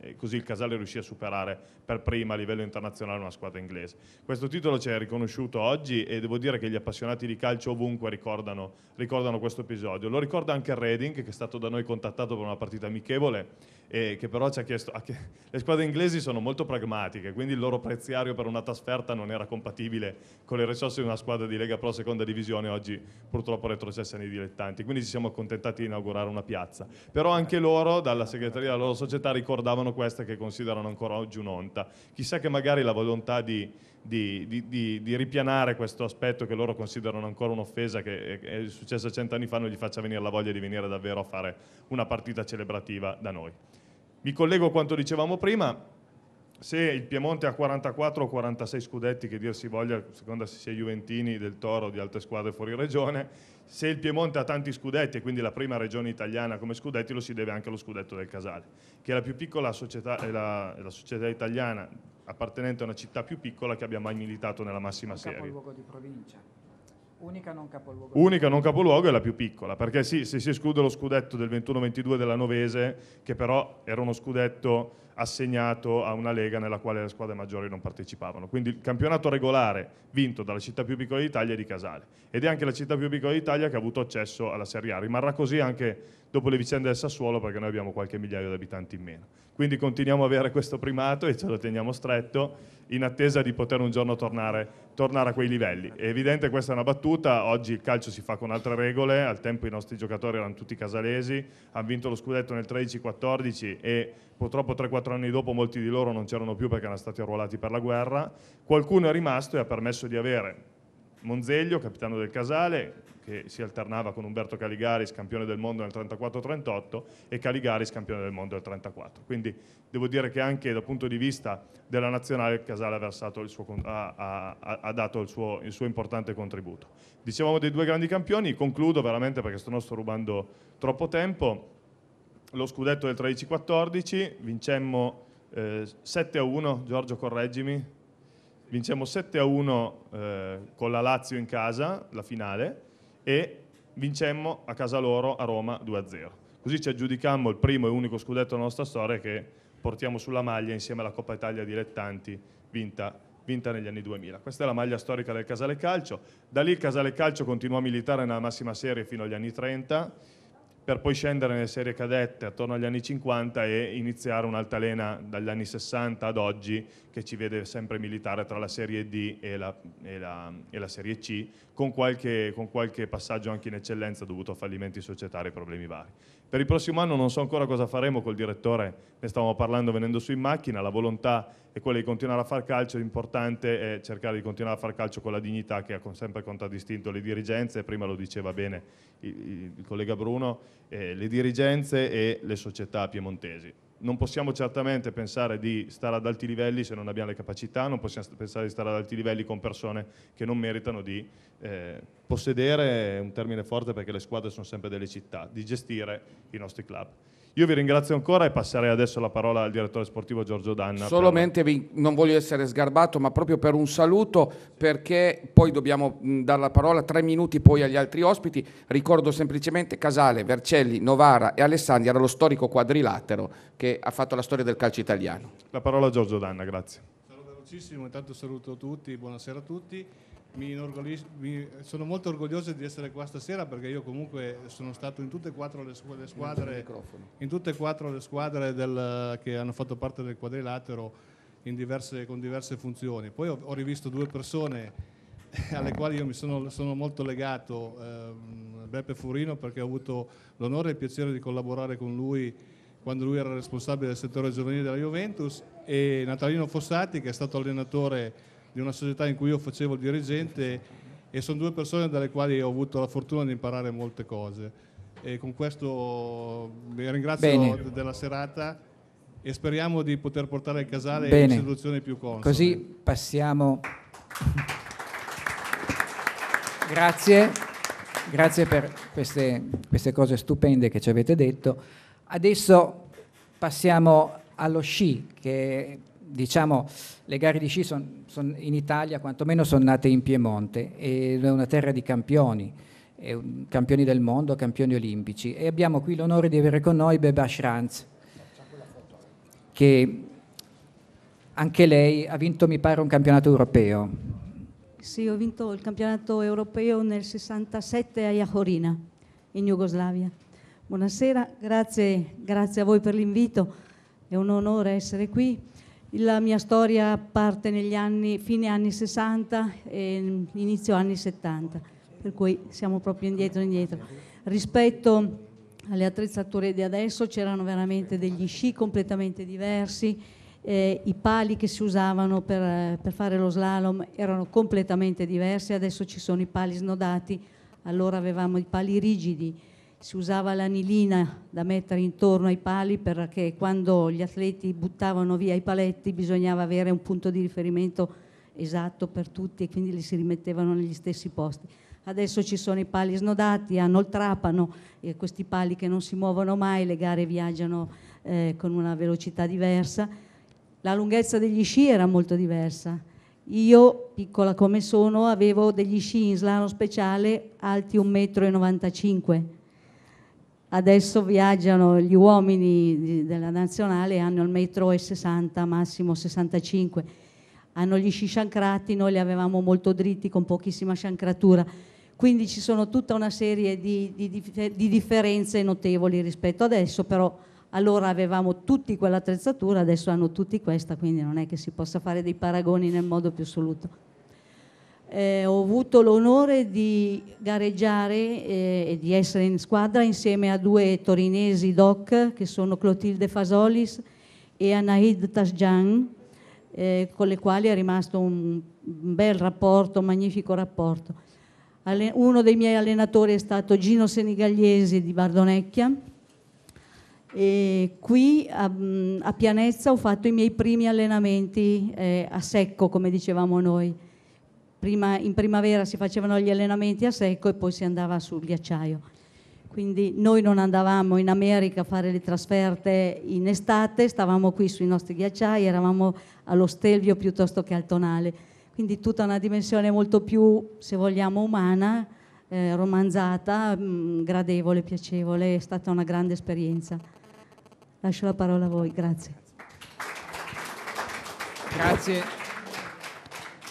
eh, così, il Casale riuscì a superare per prima a livello internazionale una squadra inglese. Questo titolo ci è riconosciuto oggi e devo dire che gli appassionati di calcio ovunque ricordano, ricordano questo episodio. Lo ricorda anche Reading che è stato da noi contattato per una partita amichevole e che però ci ha chiesto che le squadre inglesi sono molto pragmatiche, quindi il loro preziario per una trasferta non era compatibile con le risorse di una squadra di Lega Pro seconda divisione, oggi purtroppo purtroppo retrocessa nei dilettanti, quindi ci siamo accontentati di inaugurare una piazza. Però anche loro, dalla segreteria della loro società, ricordavano questa che considerano ancora oggi un'onta. Chissà che magari la volontà di, di, di, di ripianare questo aspetto che loro considerano ancora un'offesa che è, è successa cent'anni fa non gli faccia venire la voglia di venire davvero a fare una partita celebrativa da noi. Mi collego a quanto dicevamo prima, se il Piemonte ha 44 o 46 scudetti, che dir si voglia, seconda se sia Juventini, del Toro o di altre squadre fuori regione, se il Piemonte ha tanti scudetti e quindi la prima regione italiana come scudetti lo si deve anche allo scudetto del Casale, che è la più piccola società, è la, è la società italiana appartenente a una città più piccola che abbia mai militato nella massima serie. Capoluogo di provincia. Unica non capoluogo. Unica non capoluogo è la più piccola, perché sì, se si esclude lo scudetto del 21-22 della Novese, che però era uno scudetto assegnato a una lega nella quale le squadre maggiori non partecipavano. Quindi il campionato regolare vinto dalla città più piccola d'Italia è di Casale ed è anche la città più piccola d'Italia che ha avuto accesso alla Serie A. Rimarrà così anche dopo le vicende del Sassuolo perché noi abbiamo qualche migliaio di abitanti in meno. Quindi continuiamo a avere questo primato e ce lo teniamo stretto in attesa di poter un giorno tornare, tornare a quei livelli. È evidente questa è una battuta, oggi il calcio si fa con altre regole, al tempo i nostri giocatori erano tutti casalesi, hanno vinto lo scudetto nel 13-14 e purtroppo 3-4 anni dopo molti di loro non c'erano più perché erano stati arruolati per la guerra, qualcuno è rimasto e ha permesso di avere Monzeglio, capitano del Casale, che si alternava con Umberto Caligaris, campione del mondo nel 34-38, e Caligaris, campione del mondo nel 34. Quindi devo dire che anche dal punto di vista della nazionale il Casale ha, il suo, ha, ha, ha dato il suo, il suo, importante contributo. Dicevamo dei due grandi campioni, concludo veramente perché non sto rubando troppo tempo. Lo scudetto del 13-14, vincemmo eh, 7-1, Giorgio correggimi, vinciamo 7 a 1 eh, con la Lazio in casa, la finale, e vincemmo a casa loro a Roma 2 a 0. Così ci aggiudicammo il primo e unico scudetto della nostra storia che portiamo sulla maglia insieme alla Coppa Italia Dilettanti vinta vinta negli anni 2000. Questa è la maglia storica del Casale Calcio. Da lì il Casale Calcio continuò a militare nella massima serie fino agli anni 30, per poi scendere nelle serie cadette attorno agli anni 50 e iniziare un'altalena dagli anni 60 ad oggi che ci vede sempre militare tra la Serie D e la, e la, e la Serie C, con qualche, con qualche, passaggio anche in eccellenza dovuto a fallimenti societari e problemi vari. Per il prossimo anno non so ancora cosa faremo col direttore, ne stavamo parlando venendo su in macchina, la volontà è quella di continuare a far calcio, l'importante è cercare di continuare a far calcio con la dignità che ha sempre contraddistinto le dirigenze, prima lo diceva bene il, il collega Bruno, eh, le dirigenze e le società piemontesi non possiamo certamente pensare di stare ad alti livelli se non abbiamo le capacità, non possiamo pensare di stare ad alti livelli con persone che non meritano di eh, possedere, un termine forte perché le squadre sono sempre delle città, di gestire i nostri club. Io vi ringrazio ancora e passerei adesso la parola al direttore sportivo Giorgio Danna. Solamente vi, non voglio essere sgarbato, ma proprio per un saluto, perché poi dobbiamo mm, dare la parola tre minuti poi agli altri ospiti. Ricordo semplicemente Casale, Vercelli, Novara e Alessandri, era lo storico quadrilatero che ha fatto la storia del calcio italiano. La parola a Giorgio Danna, grazie. Sarò velocissimo, intanto saluto tutti, buonasera a tutti. Mi mi, sono molto orgoglioso di essere qua stasera perché io comunque sono stato in tutte e quattro le, le squadre, e quattro le squadre del, che hanno fatto parte del quadrilatero diverse, con diverse funzioni. Poi ho, ho, rivisto due persone alle quali io mi sono, sono molto legato, ehm, Beppe Furino perché ho avuto l'onore e il piacere di collaborare con lui quando lui era responsabile del settore giovanile della Juventus e Natalino Fossati che è stato allenatore di una società in cui io facevo il dirigente e sono due persone dalle quali ho avuto la fortuna di imparare molte cose. E con questo vi eh, ringrazio Bene. della serata e speriamo di poter portare il casale Bene. in situazioni più consone. Così passiamo. Grazie, grazie per queste, queste cose stupende che ci avete detto. Adesso passiamo allo sci, che diciamo, le gare di sci sono son in Italia quantomeno sono nate in Piemonte, ed è una terra di campioni, campioni del mondo, campioni olimpici. E abbiamo qui l'onore di avere con noi Beba Schranz, che anche lei ha vinto, mi pare, un campionato europeo. Sì, ho vinto il campionato europeo nel 67 a Jahorina, in Jugoslavia. Buonasera, grazie, grazie a voi per l'invito, è un onore essere qui. La mia storia parte negli anni, fine anni 60 e inizio anni 70, per cui siamo proprio indietro indietro. Rispetto alle attrezzature di adesso c'erano veramente degli sci completamente diversi, eh, i pali che si usavano per, per fare lo slalom erano completamente diversi, adesso ci sono i pali snodati, allora avevamo i pali rigidi si usava l'anilina da mettere intorno ai pali perché quando gli atleti buttavano via i paletti bisognava avere un punto di riferimento esatto per tutti e quindi li si rimettevano negli stessi posti. Adesso ci sono i pali snodati, hanno il trapano, eh, questi pali che non si muovono mai, le gare viaggiano eh, con una velocità diversa. La lunghezza degli sci era molto diversa. Io, piccola come sono, avevo degli sci in slano speciale alti 1,95 m adesso viaggiano gli uomini della nazionale hanno il metro e 60 massimo 65 hanno gli sci sciancrati noi li avevamo molto dritti con pochissima sciancratura quindi ci sono tutta una serie di, di, di differenze notevoli rispetto adesso però allora avevamo tutti quell'attrezzatura adesso hanno tutti questa quindi non è che si possa fare dei paragoni nel modo più assoluto eh, ho avuto l'onore di gareggiare eh, e di essere in squadra insieme a due torinesi doc che sono Clotilde Fasolis e Anaid Tasjan, eh, con le quali è rimasto un bel rapporto, un magnifico rapporto. uno dei miei allenatori è stato Gino Senigagliesi di Bardonecchia. E qui a, a, Pianezza ho fatto i miei primi allenamenti eh, a secco, come dicevamo noi prima, in primavera si facevano gli allenamenti a secco e poi si andava sul ghiacciaio. Quindi noi non andavamo in America a fare le trasferte in estate, stavamo qui sui nostri ghiacciai, eravamo allo Stelvio piuttosto che al Tonale. Quindi tutta una dimensione molto più, se vogliamo, umana, eh, romanzata, mh, mm, gradevole, piacevole, è stata una grande esperienza. Lascio la parola a voi, grazie. Grazie.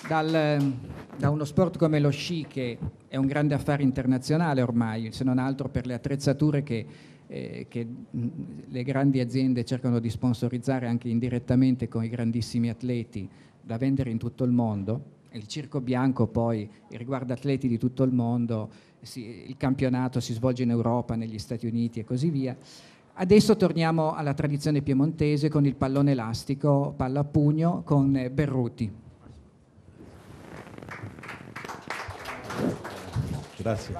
Dal, ehm, da uno sport come lo sci, che è un grande affare internazionale ormai, se non altro per le attrezzature che, eh, che mm, le grandi aziende cercano di sponsorizzare anche indirettamente con i grandissimi atleti da vendere in tutto il mondo. Il Circo Bianco poi riguarda atleti di tutto il mondo, si, il campionato si svolge in Europa, negli Stati Uniti e così via. Adesso torniamo alla tradizione piemontese con il pallone elastico, palla a pugno con eh, Berruti. Grazie.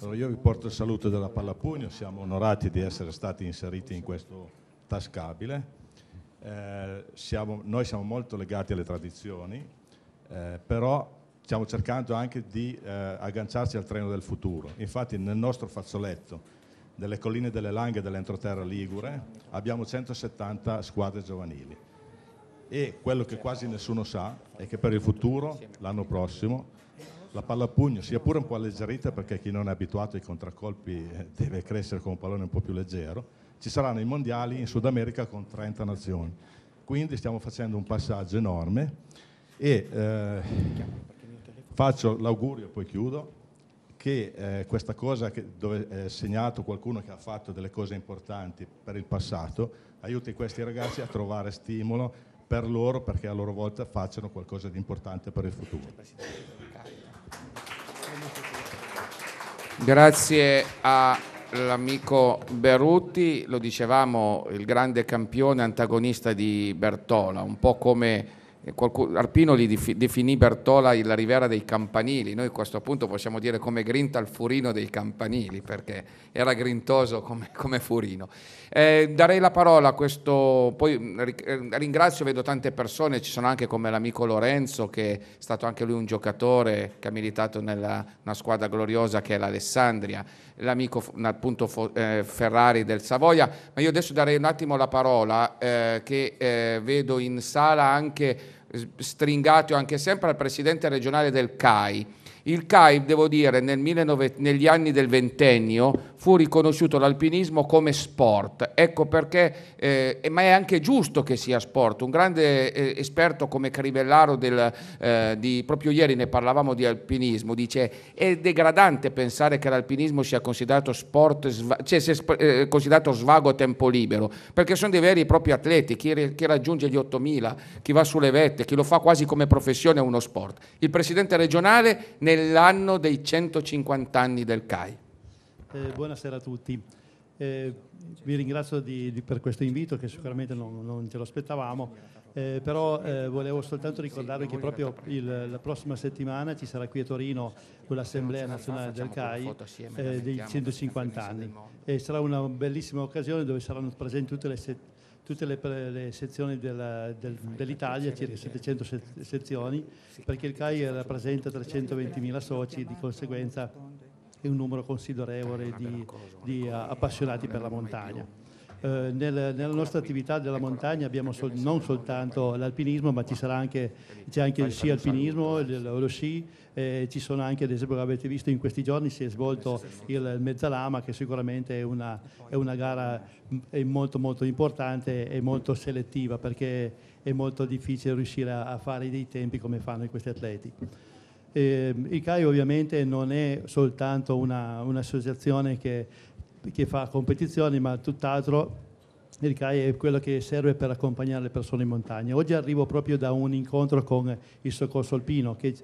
Allora io vi porto il saluto della Pallapugno, siamo onorati di essere stati inseriti in questo tascabile. Eh, siamo, noi siamo molto legati alle tradizioni, eh, però stiamo cercando anche di eh, agganciarci al treno del futuro. Infatti nel nostro fazzoletto delle colline delle Langhe dell'entroterra Ligure abbiamo 170 squadre giovanili e quello che quasi nessuno sa è che per il futuro, l'anno prossimo, la palla a pugno sia pure un po' alleggerita perché chi non è abituato ai contraccolpi eh, deve crescere con un pallone un po' più leggero. Ci saranno i mondiali in Sud America con 30 nazioni. Quindi stiamo facendo un passaggio enorme e eh, faccio l'augurio, poi chiudo, che eh, questa cosa che, dove eh, è segnato qualcuno che ha fatto delle cose importanti per il passato aiuti questi ragazzi a trovare stimolo per loro perché a loro volta facciano qualcosa di importante per il futuro. Grazie all'amico Berutti, lo dicevamo, il grande campione antagonista di Bertola, un po' come eh, Qualcuno, Arpino li definì Bertola la Rivera dei Campanili, noi a questo punto possiamo dire come grinta il furino dei Campanili perché era grintoso come, come furino. Eh, darei la parola a questo, poi eh, ringrazio, vedo tante persone, ci sono anche come l'amico Lorenzo che è stato anche lui un giocatore che ha militato nella una squadra gloriosa che è l'Alessandria, l'amico appunto eh, Ferrari del Savoia, ma io adesso darei un attimo la parola eh, che eh, vedo in sala anche stringato anche sempre al presidente regionale del CAI il CAI, devo dire, nel 19... negli anni del ventennio fu riconosciuto l'alpinismo come sport. Ecco perché, eh, ma è anche giusto che sia sport. Un grande eh, esperto come Crivellaro, del, eh, di, proprio ieri ne parlavamo di alpinismo, dice è degradante pensare che l'alpinismo sia considerato sport, cioè sia eh, considerato svago a tempo libero, perché sono dei veri e propri atleti, chi, chi raggiunge gli 8000, chi va sulle vette, chi lo fa quasi come professione è uno sport. Il presidente regionale ne nell'anno dei 150 anni del CAI. Eh, buonasera a tutti. Eh, vi ringrazio di, di, per questo invito che sicuramente non, non ce lo aspettavamo, eh, però eh, volevo soltanto ricordarvi che proprio il, la prossima settimana ci sarà qui a Torino l'Assemblea Nazionale del CAI eh, dei 150 anni e sarà una bellissima occasione dove saranno presenti tutte le, tutte le, le sezioni del, dell'Italia, circa 700 sezioni, perché il CAI rappresenta 320.000 soci, di conseguenza è un numero considerevole ah, di, di appassionati per la montagna eh, nel, nella nostra attività della montagna abbiamo sol, non soltanto l'alpinismo, ma ci sarà anche, c'è anche il sci alpinismo, lo sci, eh, ci sono anche, ad esempio, avete visto in questi giorni si è svolto il Mezzalama, che sicuramente è una, è una gara è molto, molto importante e molto selettiva perché è molto difficile riuscire a, a fare dei tempi come fanno questi atleti. Eh, il CAI ovviamente non è soltanto una, un'associazione che che fa competizioni, ma tutt'altro il CAI è quello che serve per accompagnare le persone in montagna. Oggi arrivo proprio da un incontro con il soccorso alpino che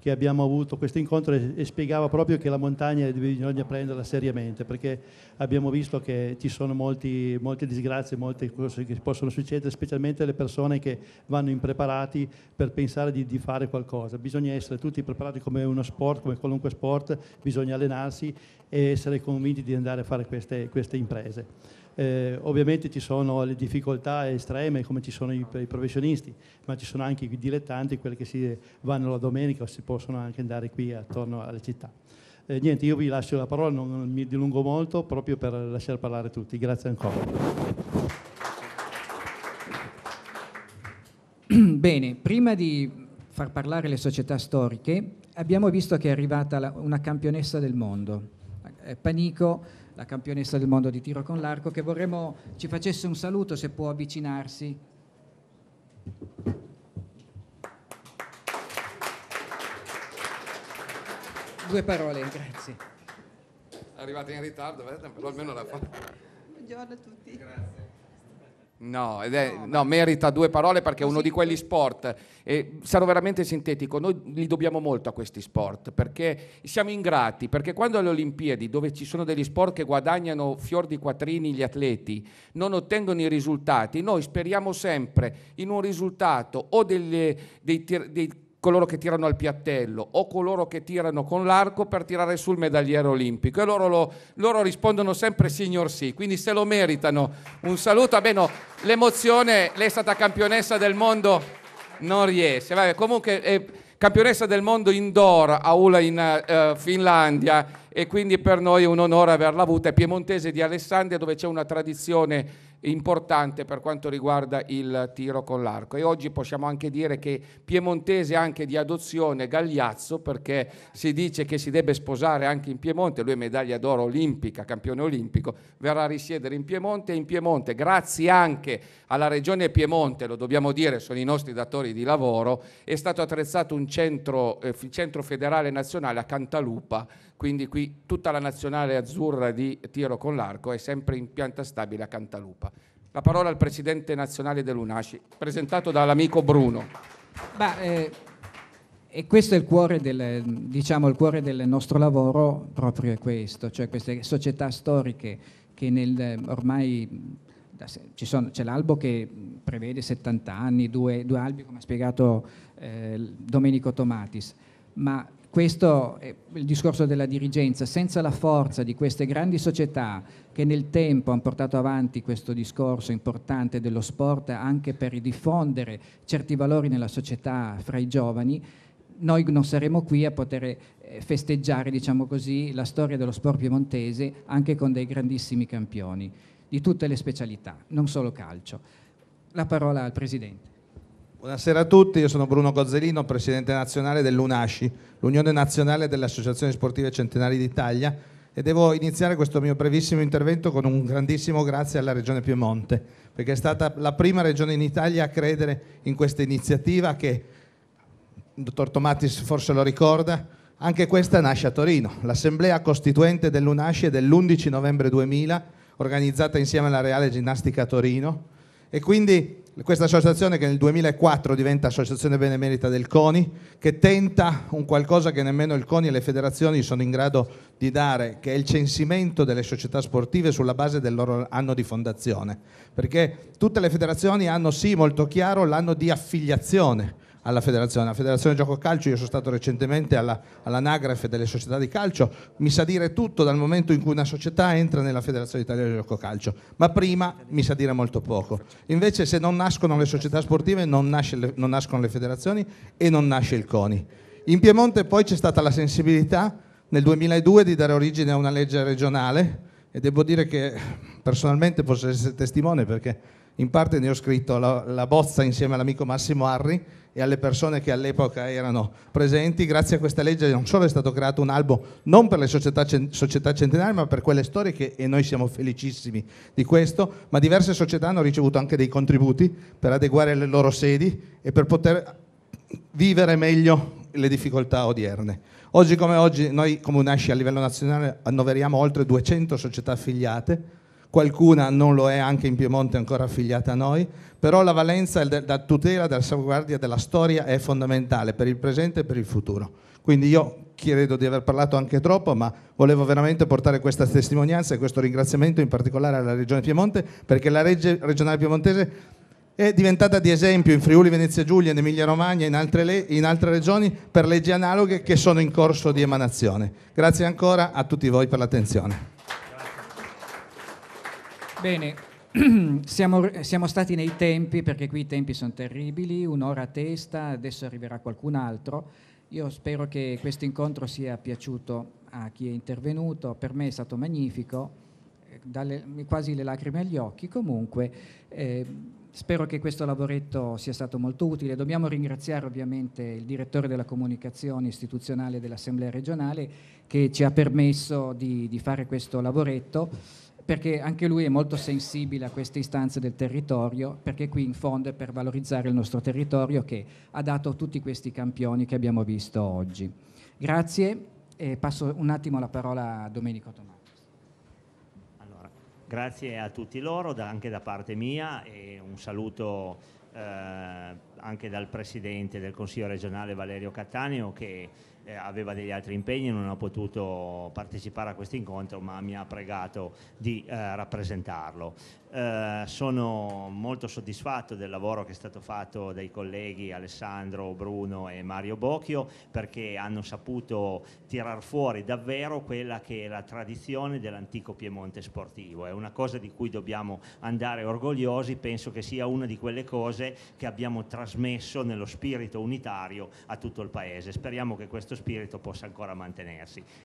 che abbiamo avuto questo incontro e spiegava proprio che la montagna bisogna prenderla seriamente perché abbiamo visto che ci sono molti, molte disgrazie, molte cose che possono succedere, specialmente le persone che vanno impreparati per pensare di, di fare qualcosa. Bisogna essere tutti preparati come uno sport, come qualunque sport, bisogna allenarsi e essere convinti di andare a fare queste, queste imprese. Eh, ovviamente ci sono le difficoltà estreme come ci sono i, i, professionisti, ma ci sono anche i dilettanti, quelli che si vanno la domenica o si possono anche andare qui attorno alle città. Eh, niente, io vi lascio la parola, non mi dilungo molto proprio per lasciare parlare tutti. Grazie ancora. Bene, prima di far parlare le società storiche, abbiamo visto che è arrivata la, una campionessa del mondo. Eh, Panico la campionessa del mondo di tiro con l'arco, che vorremmo ci facesse un saluto se può avvicinarsi. Due parole, grazie. Arrivate in ritardo, però almeno la fa. Buongiorno a tutti. Grazie. No, è, no, no merita due parole perché è uno di quegli sport, e sarò veramente sintetico, noi li dobbiamo molto a questi sport perché siamo ingrati, perché quando alle Olimpiadi, dove ci sono degli sport che guadagnano fior di quattrini gli atleti, non ottengono i risultati, noi speriamo sempre in un risultato o delle, dei, dei coloro che tirano al piattello o coloro che tirano con l'arco per tirare sul medagliere olimpico e loro, lo, loro rispondono sempre signor sì, quindi se lo meritano. Un saluto, ah, beh, l'emozione, lei è stata campionessa del mondo, non riesce, Vabbè, comunque è eh, campionessa del mondo indoor a Ula in uh, Finlandia e quindi per noi è un onore averla avuta, è piemontese di Alessandria dove c'è una tradizione importante per quanto riguarda il tiro con l'arco e oggi possiamo anche dire che piemontese anche di adozione Gagliazzo perché si dice che si debbe sposare anche in Piemonte, lui è medaglia d'oro olimpica, campione olimpico, verrà a risiedere in Piemonte e in Piemonte grazie anche alla regione Piemonte, lo dobbiamo dire, sono i nostri datori di lavoro, è stato attrezzato un centro, eh, centro federale nazionale a Cantalupa quindi qui tutta la nazionale azzurra di tiro con l'arco è sempre in pianta stabile a Cantalupa. La parola al presidente nazionale dell'UNASCI, presentato dall'amico Bruno. Bah, eh, e questo è il cuore, del, diciamo, il cuore, del, nostro lavoro, proprio è questo, cioè queste società storiche che nel, ormai sono, c'è l'albo che prevede 70 anni, due, due albi come ha spiegato eh, Domenico Tomatis, ma questo è il discorso della dirigenza. Senza la forza di queste grandi società che nel tempo hanno portato avanti questo discorso importante dello sport anche per diffondere certi valori nella società fra i giovani, noi non saremo qui a poter eh, festeggiare, diciamo così, la storia dello sport piemontese anche con dei grandissimi campioni di tutte le specialità, non solo calcio. La parola al Presidente. Buonasera a tutti, io sono Bruno Gozzelino, presidente nazionale dell'UNASCI, l'Unione Nazionale delle Associazioni Sportive Centenari d'Italia e devo iniziare questo mio brevissimo intervento con un grandissimo grazie alla Regione Piemonte, perché è stata la prima regione in Italia a credere in questa iniziativa che, il dottor Tomatis forse lo ricorda, anche questa nasce a Torino. L'assemblea costituente dell'UNASCI è dell'11 novembre 2000, organizzata insieme alla Reale Ginnastica Torino, e quindi questa associazione che nel 2004 diventa associazione benemerita del CONI, che tenta un qualcosa che nemmeno il CONI e le federazioni sono in grado di dare, che è il censimento delle società sportive sulla base del loro anno di fondazione. Perché tutte le federazioni hanno sì molto chiaro l'anno di affiliazione, alla federazione. La federazione gioco calcio, io sono stato recentemente alla, all'anagrafe delle società di calcio, mi sa dire tutto dal momento in cui una società entra nella federazione italiana di gioco calcio, ma prima mi sa dire molto poco. Invece se non nascono le società sportive non, le, non nascono le federazioni e non nasce il CONI. In Piemonte poi c'è stata la sensibilità nel 2002 di dare origine a una legge regionale e devo dire che personalmente posso essere testimone perché in parte ne ho scritto la, la bozza insieme all'amico Massimo Arri e alle persone che all'epoca erano presenti. Grazie a questa legge non solo è stato creato un albo non per le società, società centenarie ma per quelle storiche e noi siamo felicissimi di questo, ma diverse società hanno ricevuto anche dei contributi per adeguare le loro sedi e per poter vivere meglio le difficoltà odierne. Oggi come oggi noi come UNASCI a livello nazionale annoveriamo oltre 200 società affiliate qualcuna non lo è anche in Piemonte ancora affiliata a noi, però la valenza della tutela, della salvaguardia della storia è fondamentale per il presente e per il futuro. Quindi io credo di aver parlato anche troppo, ma volevo veramente portare questa testimonianza e questo ringraziamento in particolare alla Regione Piemonte, perché la legge regionale piemontese è diventata di esempio in Friuli Venezia Giulia, in Emilia Romagna, in in altre regioni per leggi analoghe che sono in corso di emanazione. Grazie ancora a tutti voi per l'attenzione. Bene, siamo, siamo, stati nei tempi, perché qui i tempi sono terribili, un'ora a testa, adesso arriverà qualcun altro. Io spero che questo incontro sia piaciuto a chi è intervenuto, per me è stato magnifico, eh, dalle, quasi le lacrime agli occhi, comunque eh, spero che questo lavoretto sia stato molto utile. Dobbiamo ringraziare ovviamente il direttore della comunicazione istituzionale dell'Assemblea regionale che ci ha permesso di, di fare questo lavoretto perché anche lui è molto sensibile a queste istanze del territorio, perché qui in fondo è per valorizzare il nostro territorio che ha dato tutti questi campioni che abbiamo visto oggi. Grazie e passo un attimo la parola a Domenico Tomato. grazie a tutti loro, anche da parte mia e un saluto eh, anche dal Presidente del Consiglio regionale Valerio Cattaneo che eh, aveva degli altri impegni, non ha potuto partecipare a questo incontro, ma mi ha pregato di eh, rappresentarlo. Eh, sono molto soddisfatto del lavoro che è stato fatto dai colleghi Alessandro, Bruno e Mario Bocchio perché hanno saputo tirar fuori davvero quella che è la tradizione dell'antico Piemonte sportivo. È una cosa di cui dobbiamo andare orgogliosi, penso che sia una di quelle cose che abbiamo trasmesso nello spirito unitario a tutto il Paese. Speriamo che questo spirito possa ancora mantenersi.